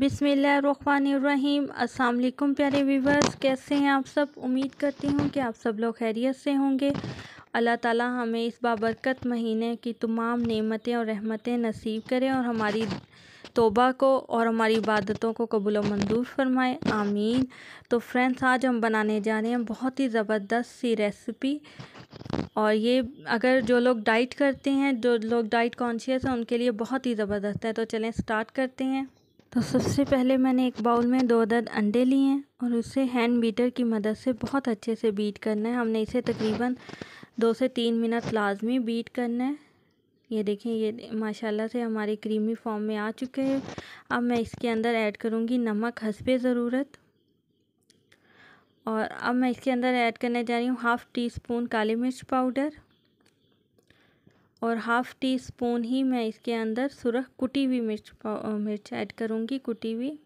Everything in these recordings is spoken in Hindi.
बिसमीम अल्लाम प्यारे व्यूवर्स कैसे हैं आप सब उम्मीद करती हूँ कि आप सब लोग खैरियत से होंगे अल्लाह ताला हमें इस बाबरकत महीने की तमाम नेमतें और रहमतें नसीब करें और हमारी तोबा को और हमारी इबादतों को कबूल मंजूर फरमाए आमीन तो फ्रेंड्स आज हम बनाने जा रहे हैं बहुत ही ज़बरदस्त सी रेसिपी और ये अगर जो लोग डाइट करते हैं जो लोग डाइट कॉन्शियस हैं उनके लिए बहुत ही ज़बरदस्त है तो चलें स्टार्ट करते हैं तो सबसे पहले मैंने एक बाउल में दो दर्द अंडे लिए हैं और उसे हैंड बीटर की मदद से बहुत अच्छे से बीट करना है हमने इसे तकरीबन दो से तीन मिनट लाजमी बीट करना है ये देखें ये माशाल्लाह से हमारे क्रीमी फॉर्म में आ चुके हैं अब मैं इसके अंदर ऐड करूँगी नमक हंसबे ज़रूरत और अब मैं इसके अंदर ऐड करने जा रही हूँ हाफ़ टी स्पून काली मिर्च पाउडर और हाफ़ टी स्पून ही मैं इसके अंदर सुरख कुटी हुई मिर्च मिर्च ऐड करूँगी कुटी हुई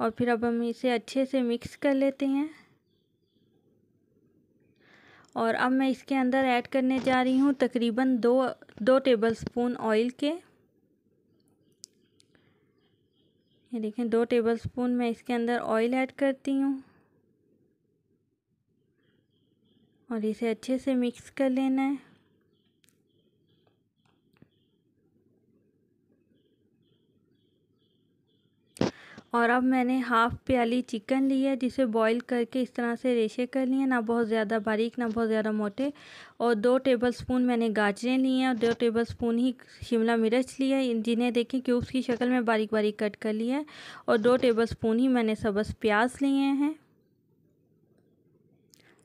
और फिर अब हम इसे अच्छे से मिक्स कर लेते हैं और अब मैं इसके अंदर ऐड करने जा रही हूँ तकरीबन दो दो टेबल स्पून ऑयल के ये देखें दो टेबल स्पून मैं इसके अंदर ऑयल ऐड करती हूँ और इसे अच्छे से मिक्स कर लेना है और अब मैंने हाफ़ प्याली चिकन ली है जिसे बॉईल करके इस तरह से रेशे कर लिए ना बहुत ज़्यादा बारीक ना बहुत ज़्यादा मोटे और दो टेबल स्पून मैंने गाजरें ली हैं और दो टेबल स्पून ही शिमला मिर्च ली है जिन्हें देखें क्यूब्स की शक्ल में बारीक बारीक कट कर लिया है और दो टेबल स्पून ही मैंने सबस प्याज लिए हैं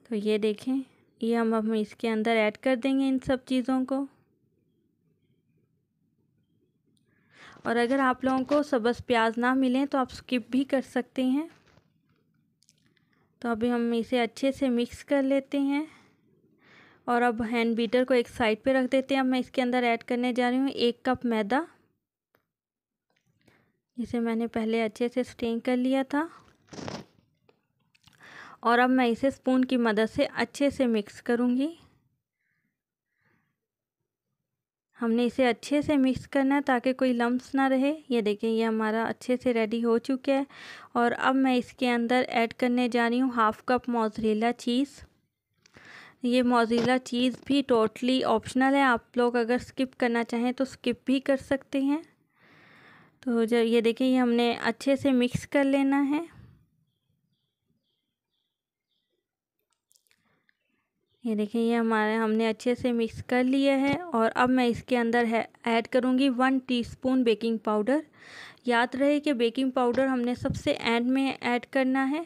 तो ये देखें ये हम अब इसके अंदर ऐड कर देंगे इन सब चीज़ों को और अगर आप लोगों को सबस प्याज ना मिलें तो आप स्किप भी कर सकते हैं तो अभी हम इसे अच्छे से मिक्स कर लेते हैं और अब हैंड बीटर को एक साइड पे रख देते हैं अब मैं इसके अंदर ऐड करने जा रही हूँ एक कप मैदा जिसे मैंने पहले अच्छे से स्टेन कर लिया था और अब मैं इसे स्पून की मदद से अच्छे से मिक्स करूँगी हमने इसे अच्छे से मिक्स करना है ताकि कोई लम्ब्स ना रहे ये देखें ये हमारा अच्छे से रेडी हो चुका है और अब मैं इसके अंदर ऐड करने जा रही हूँ हाफ़ कप मोजरेला चीज़ ये मोजरेला चीज़ भी टोटली ऑप्शनल है आप लोग अगर स्किप करना चाहें तो स्किप भी कर सकते हैं तो जब ये देखें ये हमने अच्छे से मिक्स कर लेना है ये देखें ये हमारे हमने अच्छे से मिक्स कर लिए है और अब मैं इसके अंदर है ऐड करूँगी वन टीस्पून बेकिंग पाउडर याद रहे कि बेकिंग पाउडर हमने सबसे एंड में ऐड करना है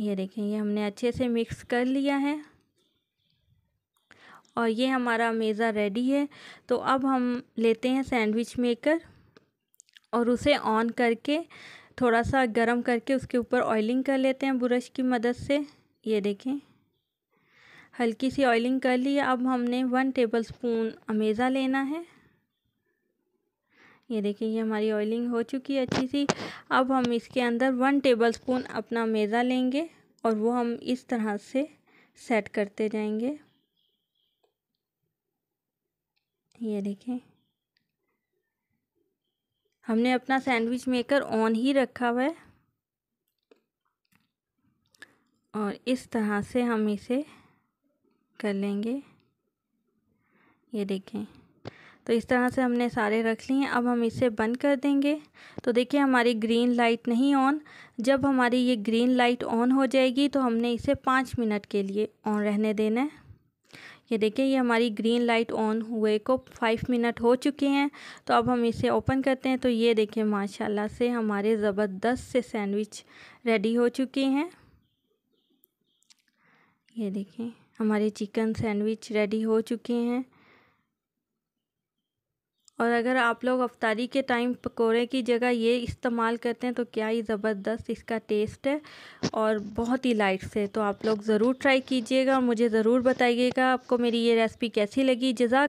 ये देखें ये हमने अच्छे से मिक्स कर लिया है और ये हमारा मेज़ा रेडी है तो अब हम लेते हैं सैंडविच मेकर और उसे ऑन करके थोड़ा सा गर्म करके उसके ऊपर ऑयलिंग कर लेते हैं ब्रश की मदद से ये देखें हल्की सी ऑयलिंग कर ली अब हमने वन टेबल स्पून अमेज़ा लेना है ये देखिए ये हमारी ऑयलिंग हो चुकी है अच्छी सी अब हम इसके अंदर वन टेबल स्पून अपना मेज़ा लेंगे और वो हम इस तरह से सेट करते जाएंगे ये देखें हमने अपना सैंडविच मेकर ऑन ही रखा हुआ है और इस तरह से हम इसे कर लेंगे ये देखें तो इस तरह से हमने सारे रख लिए अब हम इसे बंद कर देंगे तो देखिए हमारी ग्रीन लाइट नहीं ऑन जब हमारी ये ग्रीन लाइट ऑन हो जाएगी तो हमने इसे पाँच मिनट के लिए ऑन रहने देना है ये देखिए ये हमारी ग्रीन लाइट ऑन हुए को फाइव मिनट हो चुके हैं तो अब हम इसे ओपन करते हैं तो ये देखें माशाल्लाह से हमारे ज़बरदस्त से सैंडविच रेडी हो चुके हैं ये देखें हमारे चिकन सैंडविच रेडी हो चुके हैं और अगर आप लोग अफ्तारी के टाइम पकोड़े की जगह ये इस्तेमाल करते हैं तो क्या ही ज़बरदस्त इसका टेस्ट है और बहुत ही लाइट से तो आप लोग ज़रूर ट्राई कीजिएगा मुझे ज़रूर बताइएगा आपको मेरी ये रेसिपी कैसी लगी जजाक